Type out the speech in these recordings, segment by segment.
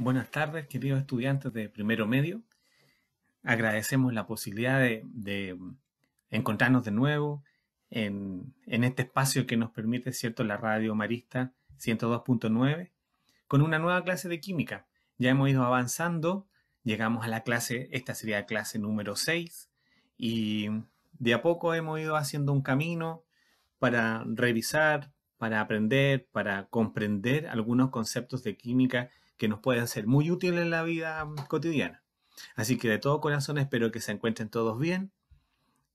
Buenas tardes, queridos estudiantes de primero medio. Agradecemos la posibilidad de, encontrarnos de nuevo en, este espacio que nos permite, ¿cierto?, la radio Marista 102.9, con una nueva clase de química. Ya hemos ido avanzando, llegamos a la clase, esta sería la clase número 6, y de a poco hemos ido haciendo un camino para revisar, para aprender, para comprender algunos conceptos de química que nos pueden ser muy útiles en la vida mm, cotidiana. Así que de todo corazón espero que se encuentren todos bien,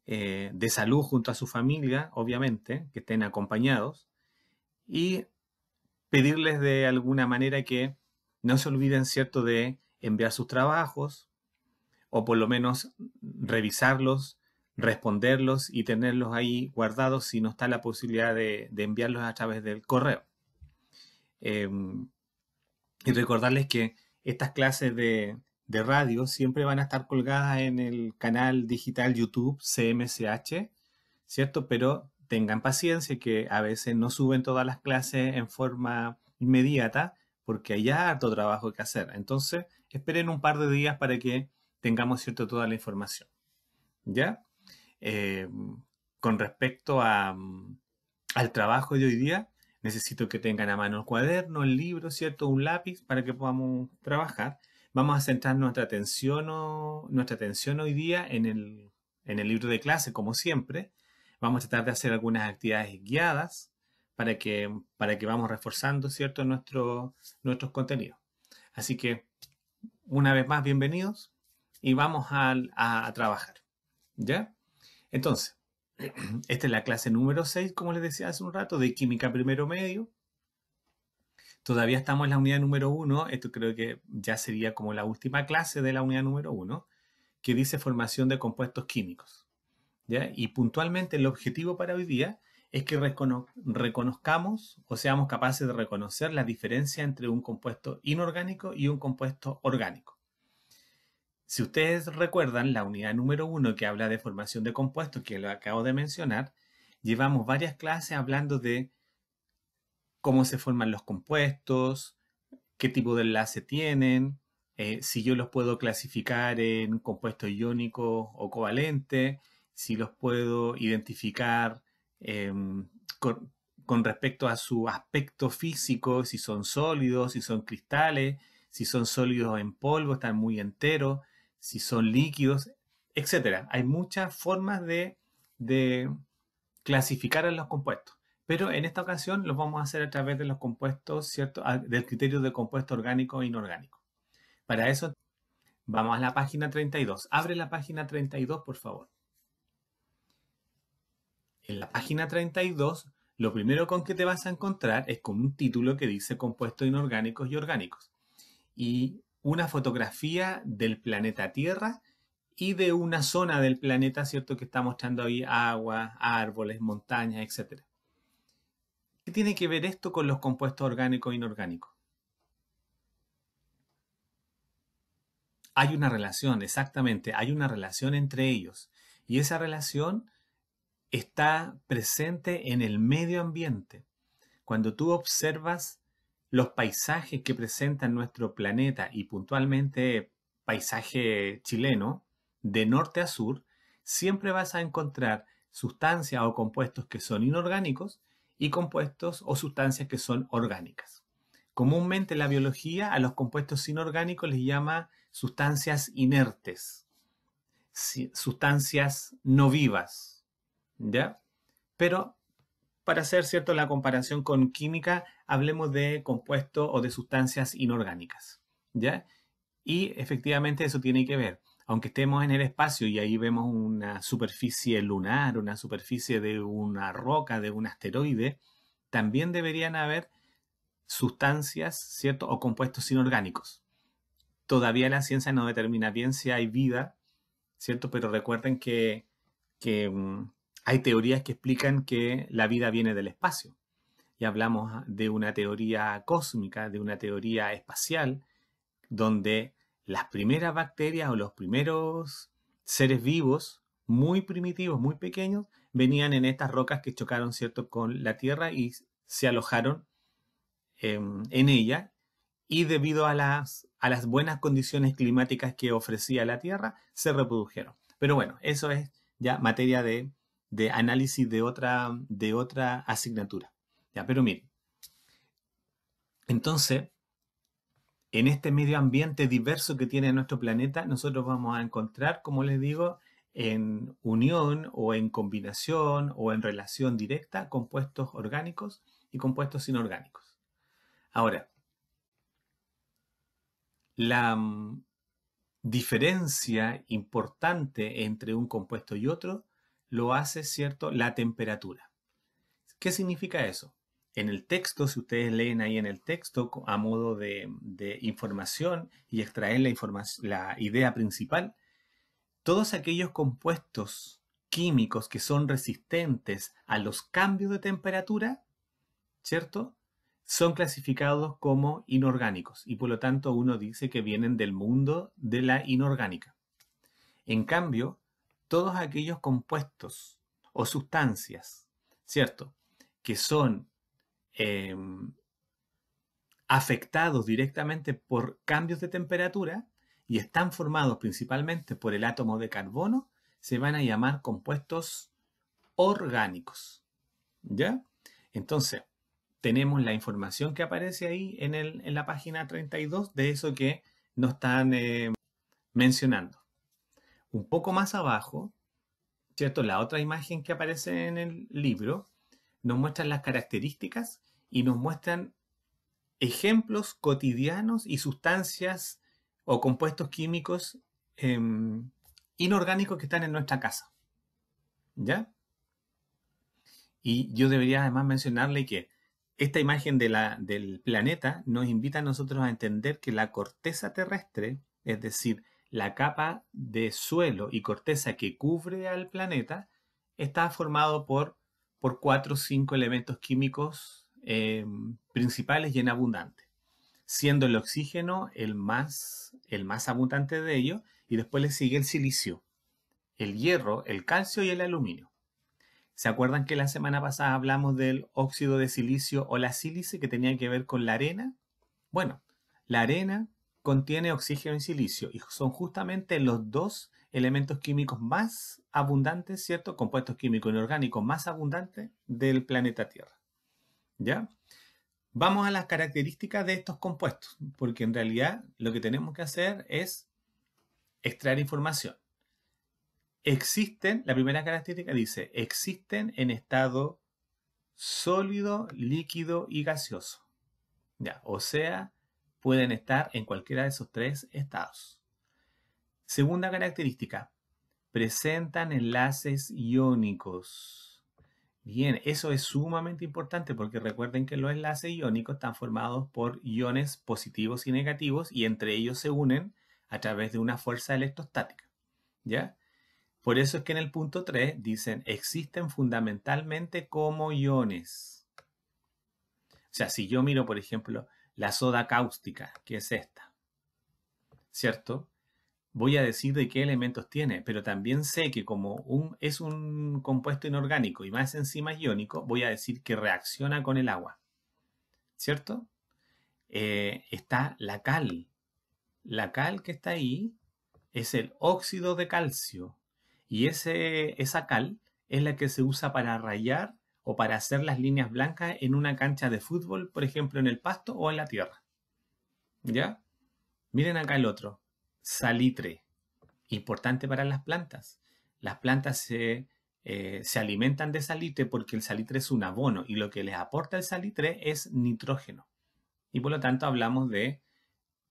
eh, de salud junto a su familia, obviamente, que estén acompañados, y pedirles de alguna manera que no se olviden, ¿cierto?, de enviar sus trabajos, o por lo menos revisarlos, responderlos y tenerlos ahí guardados si no está la posibilidad de, enviarlos a través del correo. Em, y recordarles que estas clases de, radio siempre van a estar colgadas en el canal digital YouTube CMCH, ¿cierto? Pero tengan paciencia que a veces no suben todas las clases en forma inmediata porque hay harto trabajo que hacer. Entonces, esperen un par de días para que tengamos, ¿cierto?, toda la información. ¿Ya? Eh, con respecto mm, al trabajo de hoy día, necesito que tengan a mano el cuaderno, el libro, ¿cierto? Un lápiz para que podamos trabajar. Vamos a centrar nuestra atención, nuestra atención hoy día en el, libro de clase, como siempre. Vamos a tratar de hacer algunas actividades guiadas para que, para que vamos reforzando, ¿cierto?, nuestros contenidos. Así que, una vez más, bienvenidos y vamos a, a trabajar. ¿Ya? Entonces, esta es la clase número 6, como les decía hace un rato, de química primero medio. Todavía estamos en la unidad número 1, esto creo que ya sería como la última clase de la unidad número 1, que dice formación de compuestos químicos. Y puntualmente el objetivo para hoy día es que reconozcamos o seamos capaces de reconocer la diferencia entre un compuesto inorgánico y un compuesto orgánico. Si ustedes recuerdan la unidad número uno que habla de formación de compuestos, que lo acabo de mencionar, llevamos varias clases hablando de cómo se forman los compuestos, qué tipo de enlace tienen, eh, si yo los puedo clasificar en compuestos iónicos o covalentes, si los puedo identificar em, con, respecto a su aspecto físico, si son sólidos, si son cristales, si son sólidos en polvo, están muy enteros, si son líquidos, etcétera. Hay muchas formas de, de clasificar a los compuestos. Pero en esta ocasión los vamos a hacer a través de los compuestos, ¿cierto? Ah, del criterio de compuesto orgánico e inorgánico. Para eso vamos a la página 32. Abre la página 32, por favor. En la página 32, lo primero con que te vas a encontrar es con un título que dice compuestos inorgánicos y orgánicos. Y una fotografía del planeta Tierra y de una zona del planeta, ¿cierto? Que está mostrando ahí agua, árboles, montañas, etc. ¿Qué tiene que ver esto con los compuestos orgánicos e inorgánicos? Hay una relación, exactamente, hay una relación entre ellos. Y esa relación está presente en el medio ambiente. Cuando tú observas los paisajes que presenta nuestro planeta y puntualmente paisaje chileno, de norte a sur, siempre vas a encontrar sustancias o compuestos que son inorgánicos y compuestos o sustancias que son orgánicas. Comúnmente la biología a los compuestos inorgánicos les llama sustancias inertes, sustancias no vivas, ¿ya? Pero para hacer cierto la comparación con química, hablemos de compuestos o de sustancias inorgánicas, ¿ya? Y efectivamente eso tiene que ver. Aunque estemos en el espacio y ahí vemos una superficie lunar, una superficie de una roca, de un asteroide, también deberían haber sustancias, ¿cierto? O compuestos inorgánicos. Todavía la ciencia no determina bien si hay vida, ¿cierto? Pero recuerden que, mm, hay teorías que explican que la vida viene del espacio. Y hablamos de una teoría cósmica, de una teoría espacial, donde las primeras bacterias o los primeros seres vivos, muy primitivos, muy pequeños, venían en estas rocas que chocaron, ¿cierto?, con la Tierra y se alojaron em, en ella. Y debido a las, a las buenas condiciones climáticas que ofrecía la Tierra, se reprodujeron. Pero bueno, eso es ya materia de de análisis de otra, de otra asignatura. Ya, pero miren, entonces, en este medio ambiente diverso que tiene nuestro planeta, nosotros vamos a encontrar, como les digo, en unión o en combinación o en relación directa compuestos orgánicos y compuestos inorgánicos. Ahora, la mm, diferencia importante entre un compuesto y otro lo hace, ¿cierto?, la temperatura. ¿Qué significa eso? En el texto, si ustedes leen ahí en el texto a modo de, información y extraen la, la idea principal, todos aquellos compuestos químicos que son resistentes a los cambios de temperatura, ¿cierto? Son clasificados como inorgánicos y por lo tanto uno dice que vienen del mundo de la inorgánica. En cambio, todos aquellos compuestos o sustancias, ¿cierto? Que son em, afectados directamente por cambios de temperatura y están formados principalmente por el átomo de carbono, se van a llamar compuestos orgánicos. ¿Ya? Entonces, tenemos la información que aparece ahí en, en la página 32 de eso que nos están em, mencionando un poco más abajo, ¿cierto? La otra imagen que aparece en el libro nos muestran las características y nos muestran ejemplos cotidianos y sustancias o compuestos químicos em, inorgánicos que están en nuestra casa. ¿Ya? Y yo debería además mencionarle que esta imagen de la, del planeta nos invita a nosotros a entender que la corteza terrestre, es decir, la capa de suelo y corteza que cubre al planeta está formado por, por cuatro o cinco elementos químicos em, principales y en abundante, siendo el oxígeno el más, el más abundante de ellos y después le sigue el silicio, el hierro, el calcio y el aluminio. ¿Se acuerdan que la semana pasada hablamos del óxido de silicio o la sílice que tenía que ver con la arena? Bueno, la arena contiene oxígeno y silicio y son justamente los dos elementos químicos más abundantes, ¿cierto? Compuestos químicos inorgánicos más abundantes del planeta Tierra. ¿Ya? Vamos a las características de estos compuestos, porque en realidad lo que tenemos que hacer es extraer información. Existen, la primera característica dice, existen en estado sólido, líquido y gaseoso. ¿Ya? O sea, pueden estar en cualquiera de esos tres estados. Segunda característica, presentan enlaces iónicos. Bien, eso es sumamente importante porque recuerden que los enlaces iónicos están formados por iones positivos y negativos y entre ellos se unen a través de una fuerza electrostática. ¿Ya? Por eso es que en el punto 3 dicen existen fundamentalmente como iones. O sea, si yo miro, por ejemplo, la soda cáustica, que es esta. ¿Cierto? Voy a decir de qué elementos tiene, pero también sé que como un, es un compuesto inorgánico y más encima iónico, voy a decir que reacciona con el agua. ¿Cierto? Eh, está la cal. La cal que está ahí es el óxido de calcio. Y ese, esa cal es la que se usa para rayar o para hacer las líneas blancas en una cancha de fútbol, por ejemplo, en el pasto o en la tierra. ¿Ya? Miren acá el otro, salitre, importante para las plantas. Las plantas se, eh, se alimentan de salitre porque el salitre es un abono y lo que les aporta el salitre es nitrógeno. Y por lo tanto hablamos de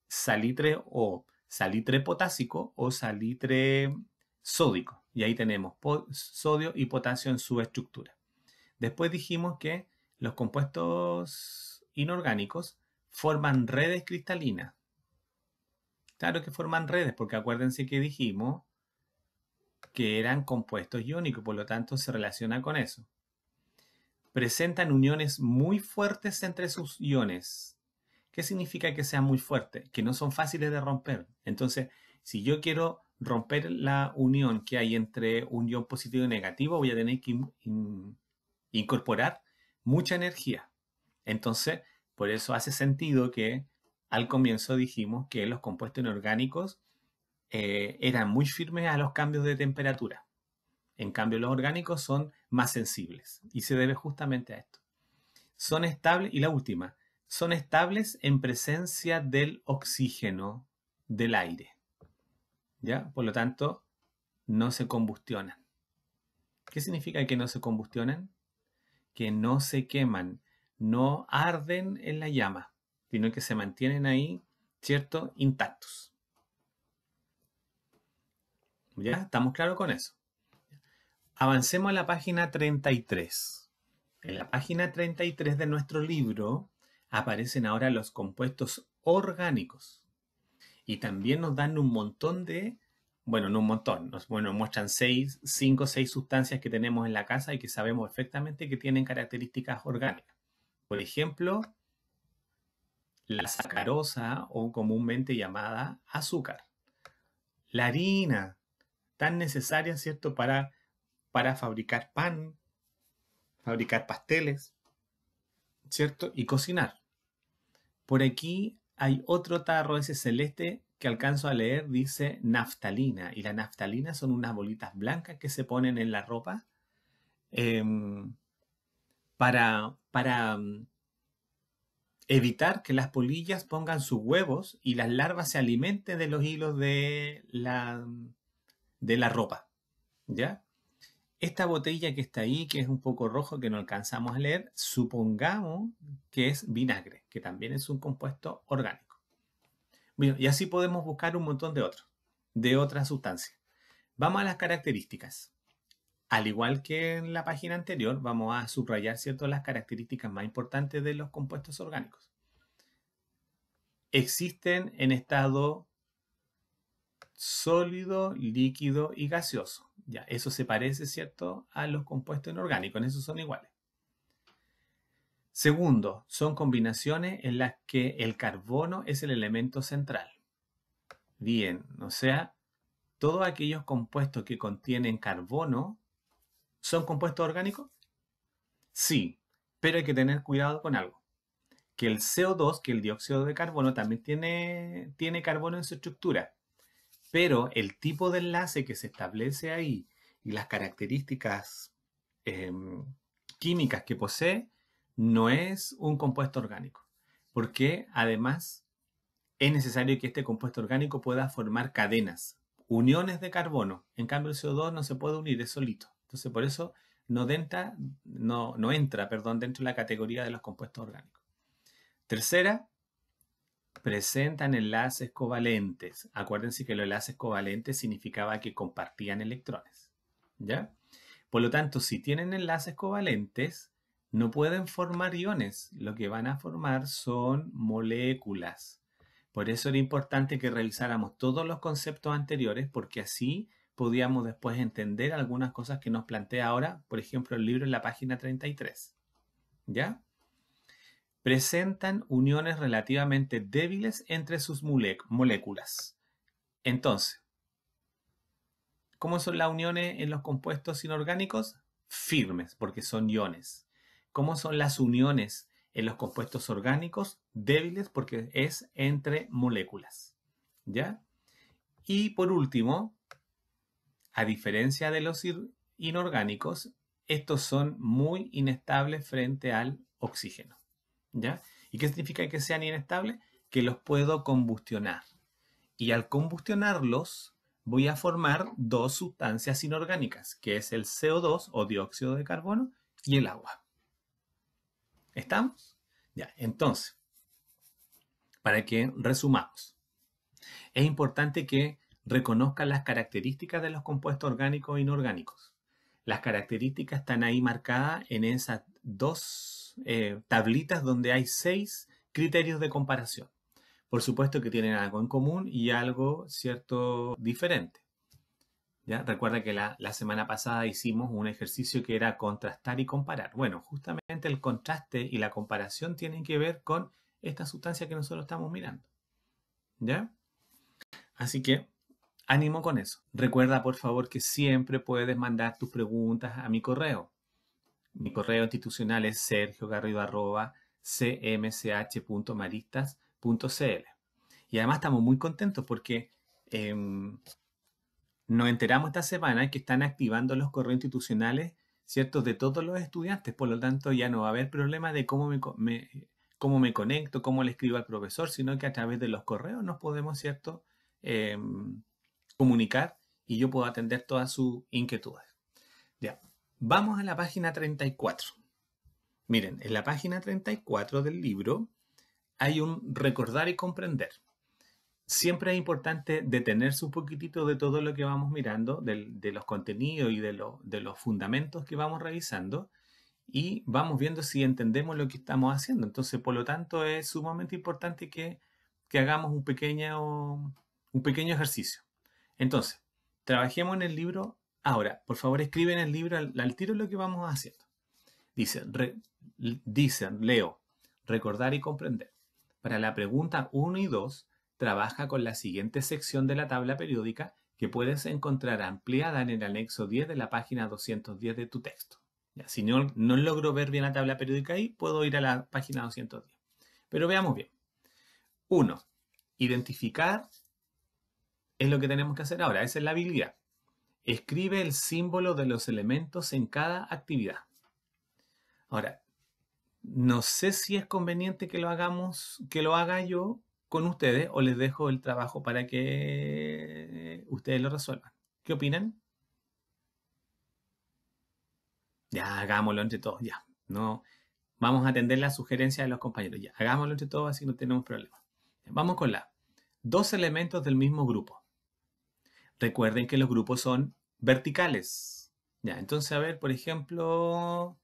salitre o salitre potásico o salitre sódico. Y ahí tenemos sodio y potasio en su estructura. Después dijimos que los compuestos inorgánicos forman redes cristalinas. Claro que forman redes, porque acuérdense que dijimos que eran compuestos iónicos, por lo tanto se relaciona con eso. Presentan uniones muy fuertes entre sus iones. ¿Qué significa que sean muy fuertes? Que no son fáciles de romper. Entonces, si yo quiero romper la unión que hay entre un ion positivo y negativo, voy a tener que incorporar mucha energía. Entonces, por eso hace sentido que al comienzo dijimos que los compuestos inorgánicos eh, eran muy firmes a los cambios de temperatura. En cambio, los orgánicos son más sensibles y se debe justamente a esto. Son estables, y la última, son estables en presencia del oxígeno del aire. ¿Ya? Por lo tanto, no se combustionan. ¿Qué significa que no se combustionan? que no se queman, no arden en la llama, sino que se mantienen ahí, ¿cierto?, intactos. ¿Ya? ¿Estamos claros con eso? Avancemos a la página 33. En la página 33 de nuestro libro aparecen ahora los compuestos orgánicos y también nos dan un montón de bueno, no un montón, nos, bueno, muestran seis, cinco o seis sustancias que tenemos en la casa y que sabemos perfectamente que tienen características orgánicas. Por ejemplo, la sacarosa o comúnmente llamada azúcar. La harina, tan necesaria, ¿cierto?, para, para fabricar pan, fabricar pasteles, ¿cierto? Y cocinar. Por aquí hay otro tarro, ese celeste, que alcanzo a leer dice naftalina y la naftalina son unas bolitas blancas que se ponen en la ropa em, para, para mm, evitar que las polillas pongan sus huevos y las larvas se alimenten de los hilos de la, de la ropa. ¿Ya? Esta botella que está ahí, que es un poco rojo, que no alcanzamos a leer, supongamos que es vinagre, que también es un compuesto orgánico y así podemos buscar un montón de otros, de otras sustancias. Vamos a las características. Al igual que en la página anterior, vamos a subrayar ¿cierto? las características más importantes de los compuestos orgánicos. Existen en estado sólido, líquido y gaseoso. Ya, eso se parece, ¿cierto?, a los compuestos inorgánicos, en eso son iguales. Segundo, son combinaciones en las que el carbono es el elemento central. Bien, o sea, todos aquellos compuestos que contienen carbono son compuestos orgánicos. Sí, pero hay que tener cuidado con algo. Que el CO2, que el dióxido de carbono, también tiene, tiene carbono en su estructura. Pero el tipo de enlace que se establece ahí y las características em, químicas que posee no es un compuesto orgánico, porque además es necesario que este compuesto orgánico pueda formar cadenas, uniones de carbono. En cambio, el CO2 no se puede unir, es solito. Entonces, por eso no, no, entra perdón, dentro de la categoría de los compuestos orgánicos. Tercera, presentan enlaces covalentes. Acuérdense que los enlaces covalentes significaba que compartían electrones. ¿Ya? Por lo tanto, si tienen enlaces covalentes, no pueden formar iones, lo que van a formar son moléculas. Por eso era importante que revisáramos todos los conceptos anteriores porque así podíamos después entender algunas cosas que nos plantea ahora, por ejemplo, el libro en la página 33. ¿Ya? Presentan uniones relativamente débiles entre sus moléculas. Entonces, ¿cómo son las uniones en los compuestos inorgánicos? Firmes, porque son iones cómo son las uniones en los compuestos orgánicos débiles porque es entre moléculas. ¿Ya? Y por último, a diferencia de los inorgánicos, estos son muy inestables frente al oxígeno. ¿Ya? ¿Y qué significa que sean inestables? Que los puedo combustionar. Y al combustionarlos, voy a formar dos sustancias inorgánicas, que es el CO2 o dióxido de carbono y el agua. ¿Estamos? Ya, entonces, para que resumamos, es importante que reconozcan las características de los compuestos orgánicos e inorgánicos. Las características están ahí marcadas en esas dos eh, tablitas donde hay seis criterios de comparación. Por supuesto que tienen algo en común y algo, cierto, diferente. Recuerda que la, semana pasada hicimos un ejercicio que era contrastar y comparar. Bueno, justamente el contraste y la comparación tienen que ver con esta sustancia que nosotros estamos mirando. ¿Ya? Así que ánimo con eso. Recuerda, por favor, que siempre puedes mandar tus preguntas a mi correo. Mi correo institucional es sergiogarrido.cmch.maristas.cl. Y además estamos muy contentos porque em, nos enteramos esta semana que están activando los correos institucionales, ¿cierto?, de todos los estudiantes. Por lo tanto, ya no va a haber problema de cómo me, conecto, cómo le escribo al profesor, sino que a través de los correos nos podemos, ¿cierto?, em, comunicar y yo puedo atender todas sus inquietudes. Ya, vamos a la página 34. Miren, en la página 34 del libro hay un recordar y comprender siempre es importante detenerse un poquitito de todo lo que vamos mirando, de, los contenidos y de, los fundamentos que vamos revisando y vamos viendo si entendemos lo que estamos haciendo. Entonces, por lo tanto, es sumamente importante que, hagamos un pequeño, ejercicio. Entonces, trabajemos en el libro. Ahora, por favor, escriben en el libro al, tiro lo que vamos haciendo. Dice, dicen, leo, recordar y comprender. Para la pregunta 1 y 2, trabaja con la siguiente sección de la tabla periódica que puedes encontrar ampliada en el anexo 10 de la página 210 de tu texto. si no, no logro ver bien la tabla periódica ahí, puedo ir a la página 210. Pero veamos bien. Uno, Identificar es lo que tenemos que hacer ahora. Esa es la habilidad. Escribe el símbolo de los elementos en cada actividad. Ahora, no sé si es conveniente que lo hagamos, que lo haga yo con ustedes o les dejo el trabajo para que ustedes lo resuelvan. ¿Qué opinan? Ya, hagámoslo entre todos, ya. No, vamos a atender la sugerencia de los compañeros. Ya, hagámoslo entre todos, así no tenemos problema. Vamos con la. Dos elementos del mismo grupo. Recuerden que los grupos son verticales. Ya, entonces, a ver, por ejemplo,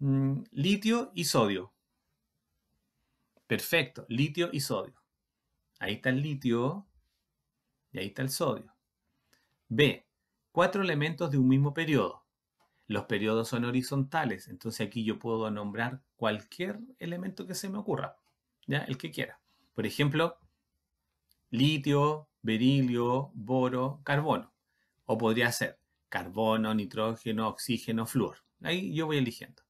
mm, litio y sodio. Perfecto, litio y sodio. Ahí está el litio y ahí está el sodio. B, cuatro elementos de un mismo periodo. Los periodos son horizontales, entonces aquí yo puedo nombrar cualquier elemento que se me ocurra, ya el que quiera. Por ejemplo, litio, berilio, boro, carbono. O podría ser carbono, nitrógeno, oxígeno, flúor. Ahí yo voy eligiendo.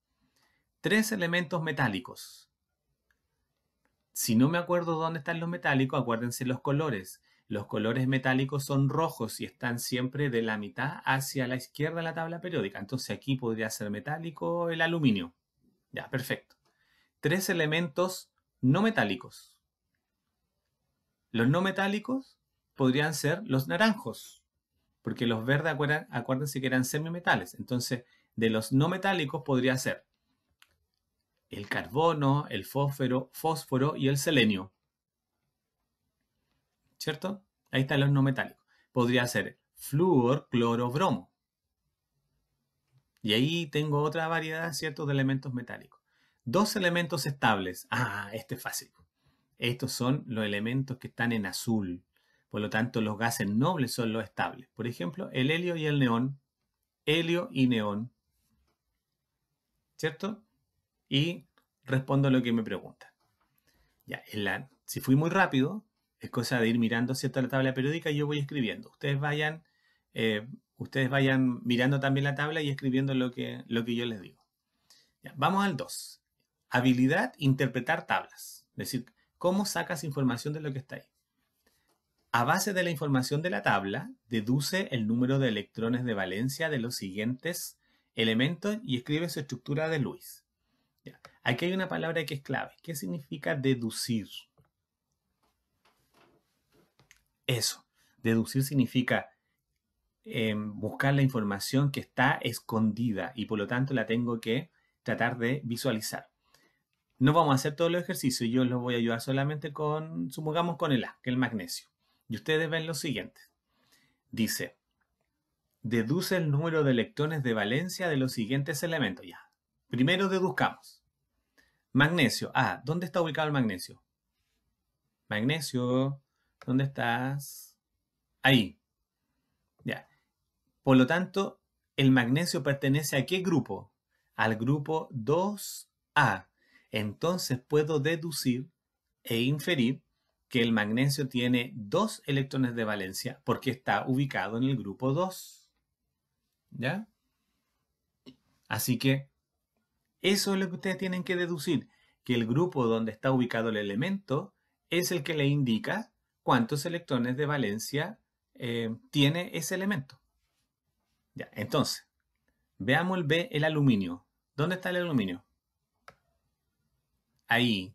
Tres elementos metálicos si no me acuerdo dónde están los metálicos, acuérdense los colores. Los colores metálicos son rojos y están siempre de la mitad hacia la izquierda de la tabla periódica. Entonces aquí podría ser metálico el aluminio. Ya, perfecto. Tres elementos no metálicos. Los no metálicos podrían ser los naranjos, porque los verdes acuérdense que eran semimetales. Entonces, de los no metálicos podría ser el carbono, el fósforo, fósforo y el selenio. ¿Cierto? Ahí están los no metálicos. Podría ser flúor, cloro, bromo. Y ahí tengo otra variedad, ¿cierto?, de elementos metálicos. Dos elementos estables. Ah, este es fácil. Estos son los elementos que están en azul. Por lo tanto, los gases nobles son los estables. Por ejemplo, el helio y el neón. Helio y neón. ¿Cierto? y respondo lo que me preguntan. Ya, si fui muy rápido, es cosa de ir mirando cierta la tabla periódica y yo voy escribiendo. Ustedes vayan, eh, ustedes vayan mirando también la tabla y escribiendo lo que, lo que yo les digo. vamos al 2. Habilidad, interpretar tablas. Es decir, cómo sacas información de lo que está ahí. A base de la información de la tabla, deduce el número de electrones de valencia de los siguientes elementos y escribe su estructura de Lewis. Aquí hay una palabra que es clave. ¿Qué significa deducir? Eso. Deducir significa em, buscar la información que está escondida y por lo tanto la tengo que tratar de visualizar. No vamos a hacer todos los ejercicios, yo los voy a ayudar solamente con, supongamos con el A, que es el magnesio. Y ustedes ven lo siguiente. Dice, deduce el número de electrones de valencia de los siguientes elementos. Ya, Primero deduzcamos. Magnesio. Ah, ¿dónde está ubicado el magnesio? Magnesio, ¿dónde estás? Ahí. Ya. Por lo tanto, el magnesio pertenece a qué grupo? Al grupo 2A. Entonces puedo deducir e inferir que el magnesio tiene dos electrones de valencia porque está ubicado en el grupo 2. ¿Ya? Así que eso es lo que ustedes tienen que deducir, que el grupo donde está ubicado el elemento es el que le indica cuántos electrones de valencia eh, tiene ese elemento. Ya, entonces, veamos el B, el aluminio. ¿Dónde está el aluminio? Ahí.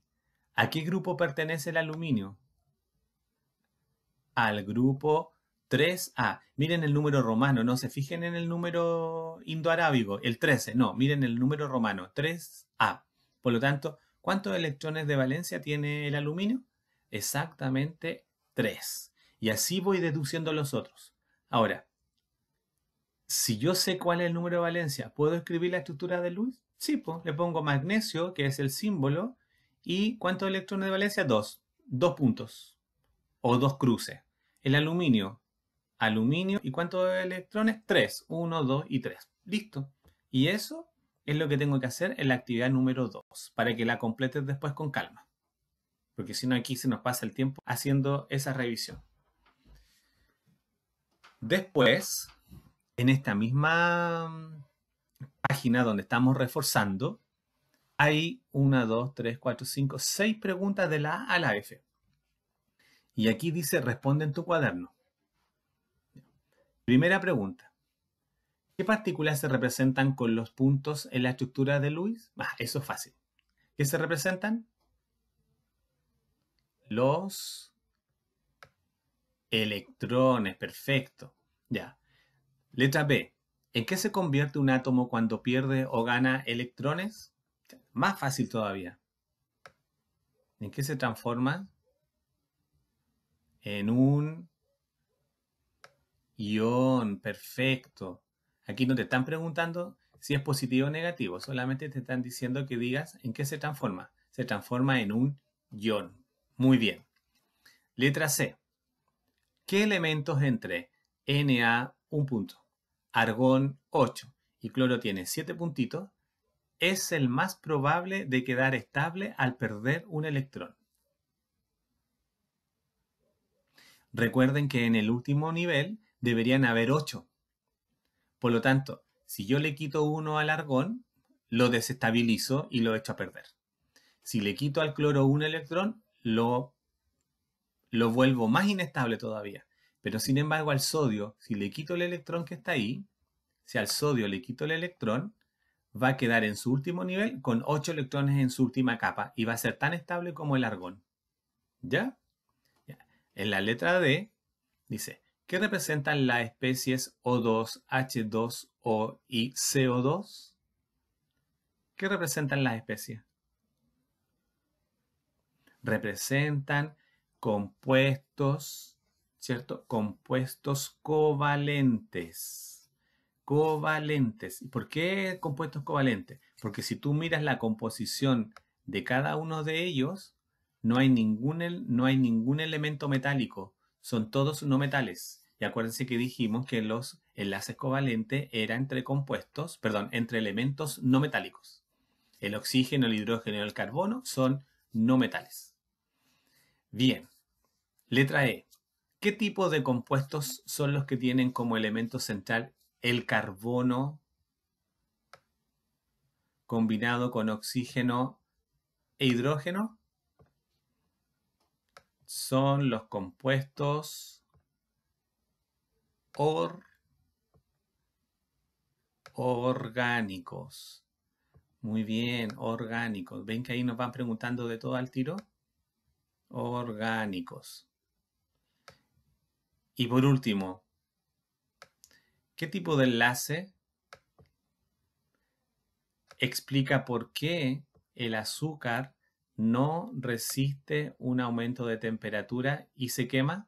¿A qué grupo pertenece el aluminio? Al grupo 3A. Miren el número romano, no se fijen en el número indoarábigo, el 13, no, miren el número romano, 3A. Por lo tanto, ¿cuántos electrones de valencia tiene el aluminio? Exactamente 3. Y así voy deduciendo los otros. Ahora, si yo sé cuál es el número de valencia, ¿puedo escribir la estructura de Luis? Sí, pues le pongo magnesio, que es el símbolo, y ¿cuántos electrones de valencia? Dos. Dos puntos o dos cruces. El aluminio, aluminio. ¿Y cuántos electrones? 3, 1, 2 y 3. Listo. Y eso es lo que tengo que hacer en la actividad número 2, para que la completes después con calma. Porque si no, aquí se nos pasa el tiempo haciendo esa revisión. Después, en esta misma página donde estamos reforzando, hay 1, 2, 3, 4, 5, 6 preguntas de la A a la F. Y aquí dice, responde en tu cuaderno. Primera pregunta. ¿Qué partículas se representan con los puntos en la estructura de Lewis? Ah, eso es fácil. ¿Qué se representan? Los electrones, perfecto. Ya. Letra B. ¿En qué se convierte un átomo cuando pierde o gana electrones? Más fácil todavía. ¿En qué se transforma? En un Ión, perfecto. Aquí no te están preguntando si es positivo o negativo, solamente te están diciendo que digas en qué se transforma. Se transforma en un ion. Muy bien. Letra C. ¿Qué elementos entre Na un punto, argón 8 y cloro tiene 7 puntitos? Es el más probable de quedar estable al perder un electrón. Recuerden que en el último nivel deberían haber ocho. Por lo tanto, si yo le quito uno al argón, lo desestabilizo y lo echo a perder. Si le quito al cloro un electrón, lo, lo vuelvo más inestable todavía. Pero sin embargo al sodio, si le quito el electrón que está ahí, si al sodio le quito el electrón, va a quedar en su último nivel con 8 electrones en su última capa y va a ser tan estable como el argón. ¿Ya? En la letra D dice, ¿Qué representan las especies O2, H2O y CO2. ¿Qué representan las especies? Representan compuestos, ¿cierto? Compuestos covalentes. Covalentes. ¿Y por qué compuestos covalentes? Porque si tú miras la composición de cada uno de ellos, no hay ningún, no hay ningún elemento metálico son todos no metales. Y acuérdense que dijimos que los enlaces covalentes eran entre compuestos, perdón, entre elementos no metálicos. El oxígeno, el hidrógeno y el carbono son no metales. Bien, letra E. ¿Qué tipo de compuestos son los que tienen como elemento central el carbono combinado con oxígeno e hidrógeno? son los compuestos orgánicos. Muy bien, orgánicos. ¿Ven que ahí nos van preguntando de todo al tiro? Orgánicos. Y por último, ¿qué tipo de enlace explica por qué el azúcar no resiste un aumento de temperatura y se quema?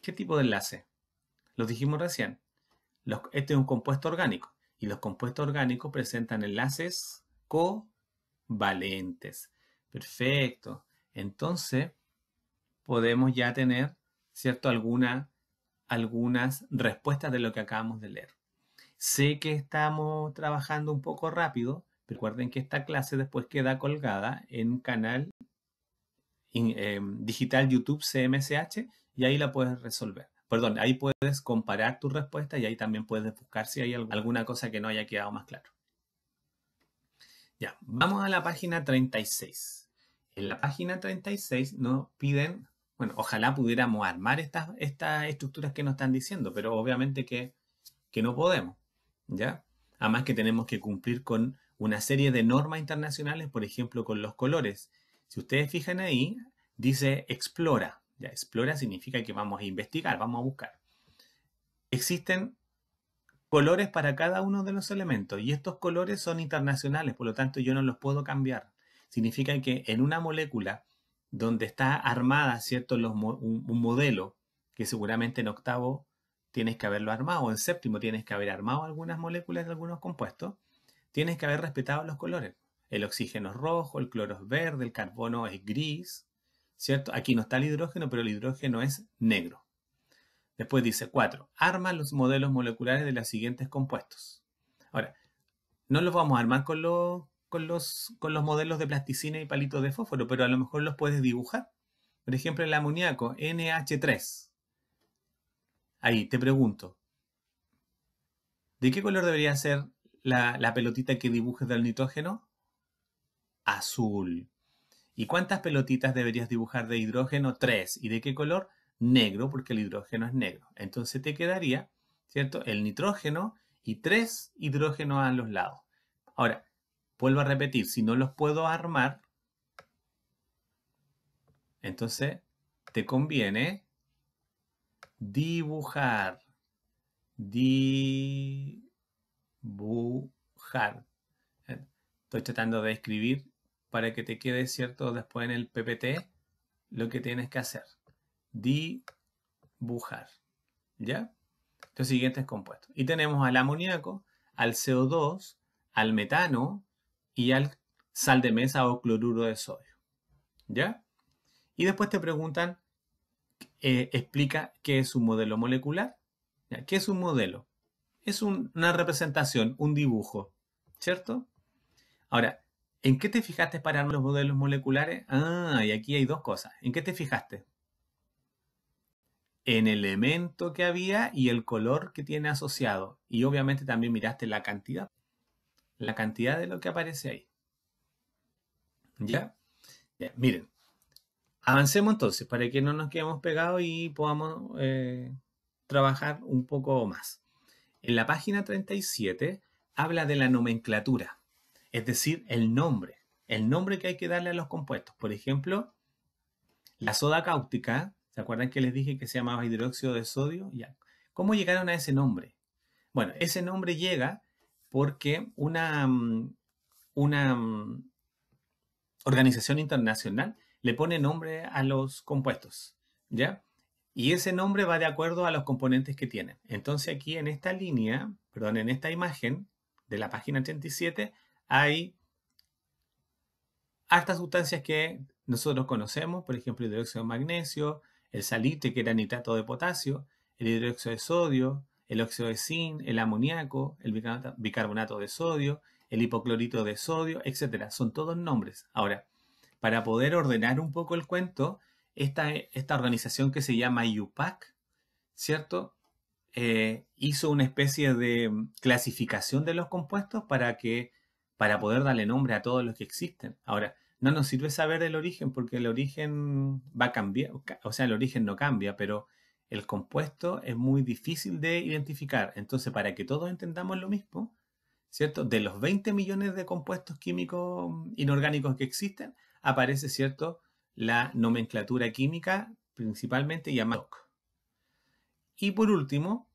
¿Qué tipo de enlace? Lo dijimos recién. este es un compuesto orgánico y los compuestos orgánicos presentan enlaces covalentes. Perfecto. Entonces, podemos ya tener, ¿cierto?, alguna, algunas respuestas de lo que acabamos de leer. Sé que estamos trabajando un poco rápido, Recuerden que esta clase después queda colgada en un canal eh, digital YouTube CMSH y ahí la puedes resolver. Perdón, ahí puedes comparar tu respuesta y ahí también puedes buscar si hay alguna cosa que no haya quedado más claro. Ya, vamos a la página 36. En la página 36 nos piden, bueno, ojalá pudiéramos armar estas, estas estructuras que nos están diciendo, pero obviamente que, que no podemos, ¿ya? Además que tenemos que cumplir con una serie de normas internacionales, por ejemplo, con los colores. Si ustedes fijan ahí, dice explora. explora significa que vamos a investigar, vamos a buscar. Existen colores para cada uno de los elementos y estos colores son internacionales, por lo tanto yo no los puedo cambiar. Significa que en una molécula donde está armada, ¿cierto? un, un modelo que seguramente en octavo tienes que haberlo armado, en séptimo tienes que haber armado algunas moléculas de algunos compuestos, tienes que haber respetado los colores. El oxígeno es rojo, el cloro es verde, el carbono es gris, ¿cierto? Aquí no está el hidrógeno, pero el hidrógeno es negro. Después dice 4. Arma los modelos moleculares de los siguientes compuestos. Ahora, no los vamos a armar con, con, los, con los modelos de plasticina y palitos de fósforo, pero a lo mejor los puedes dibujar. Por ejemplo, el amoníaco, NH3. Ahí, te pregunto, ¿de qué color debería ser la, pelotita que dibujes del nitrógeno? Azul. ¿Y cuántas pelotitas deberías dibujar de hidrógeno? Tres. ¿Y de qué color? Negro, porque el hidrógeno es negro. Entonces te quedaría, ¿cierto? El nitrógeno y tres hidrógenos a los lados. Ahora, vuelvo a repetir, si no los puedo armar, entonces te conviene dibujar. Di Bujar. Estoy tratando de escribir para que te quede cierto después en el PPT lo que tienes que hacer. Dibujar. ¿Ya? Los siguientes compuestos. Y tenemos al amoníaco, al CO2, al metano y al sal de mesa o cloruro de sodio. ¿Ya? Y después te preguntan, eh, explica qué es un modelo molecular. ¿Qué es un modelo? es una representación, un dibujo, ¿cierto? Ahora, ¿en qué te fijaste para los modelos moleculares? Ah, y aquí hay dos cosas. ¿En qué te fijaste? En el elemento que había y el color que tiene asociado. Y obviamente también miraste la cantidad. La cantidad de lo que aparece ahí. ¿Ya? miren. Avancemos entonces para que no nos quedemos pegados y podamos eh, trabajar un poco más. En la página 37 habla de la nomenclatura, es decir, el nombre, el nombre que hay que darle a los compuestos. Por ejemplo, la soda cáustica, ¿se acuerdan que les dije que se llamaba hidróxido de sodio? ¿Cómo llegaron a ese nombre? Bueno, ese nombre llega porque una, mm, una mm, organización internacional le pone nombre a los compuestos, ¿ya? Y ese nombre va de acuerdo a los componentes que tiene. Entonces aquí en esta línea, perdón, en esta imagen de la página 37, hay hasta sustancias que nosotros conocemos, por ejemplo, el hidróxido de magnesio, el salite que era nitrato de potasio, el hidróxido de sodio, el óxido de zinc, el amoníaco, el bicarbonato de sodio, el hipoclorito de sodio, etc. Son todos nombres. Ahora, para poder ordenar un poco el cuento, esta, organización que se llama IUPAC, ¿cierto? Eh, hizo una especie de mm, clasificación de los compuestos para que para poder darle nombre a todos los que existen. Ahora, no nos sirve saber el origen porque el origen va a cambiar, o sea, el origen no cambia, pero el compuesto es muy difícil de identificar. Entonces, para que todos entendamos lo mismo, ¿cierto? De los 20 millones de compuestos químicos mm, inorgánicos que existen, aparece, ¿cierto? la nomenclatura química, principalmente llamada Y por último,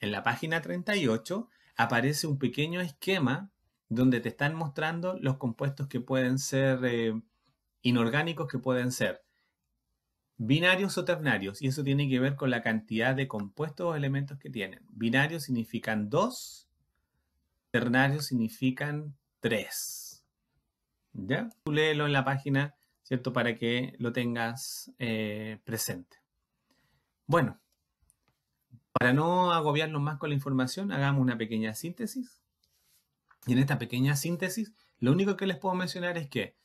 en la página 38 aparece un pequeño esquema donde te están mostrando los compuestos que pueden ser eh, inorgánicos, que pueden ser binarios o ternarios, y eso tiene que ver con la cantidad de compuestos o elementos que tienen. Binarios significan dos ternarios significan tres ¿Ya? Tú léelo en la página para que lo tengas eh, presente. Bueno, para no agobiarnos más con la información, hagamos una pequeña síntesis. Y en esta pequeña síntesis, lo único que les puedo mencionar es que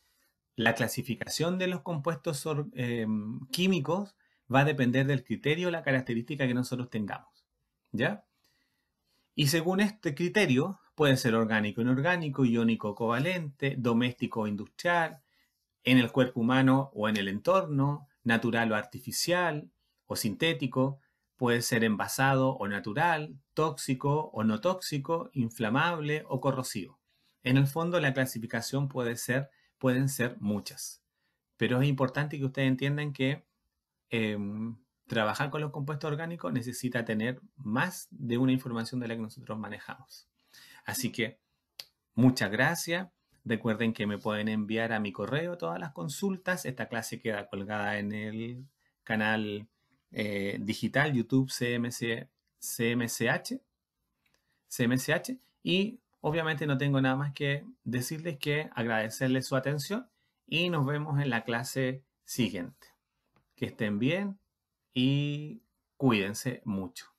la clasificación de los compuestos eh, químicos va a depender del criterio o la característica que nosotros tengamos. ¿Ya? Y según este criterio, puede ser orgánico, inorgánico, iónico, covalente, doméstico o industrial, en el cuerpo humano o en el entorno, natural o artificial o sintético, puede ser envasado o natural, tóxico o no tóxico, inflamable o corrosivo. En el fondo la clasificación puede ser, pueden ser muchas, pero es importante que ustedes entiendan que em, trabajar con los compuestos orgánicos necesita tener más de una información de la que nosotros manejamos. Así que muchas gracias Recuerden que me pueden enviar a mi correo todas las consultas. Esta clase queda colgada en el canal eh, digital YouTube CMC, CMCH, CMCH. Y obviamente no tengo nada más que decirles que agradecerles su atención y nos vemos en la clase siguiente. Que estén bien y cuídense mucho.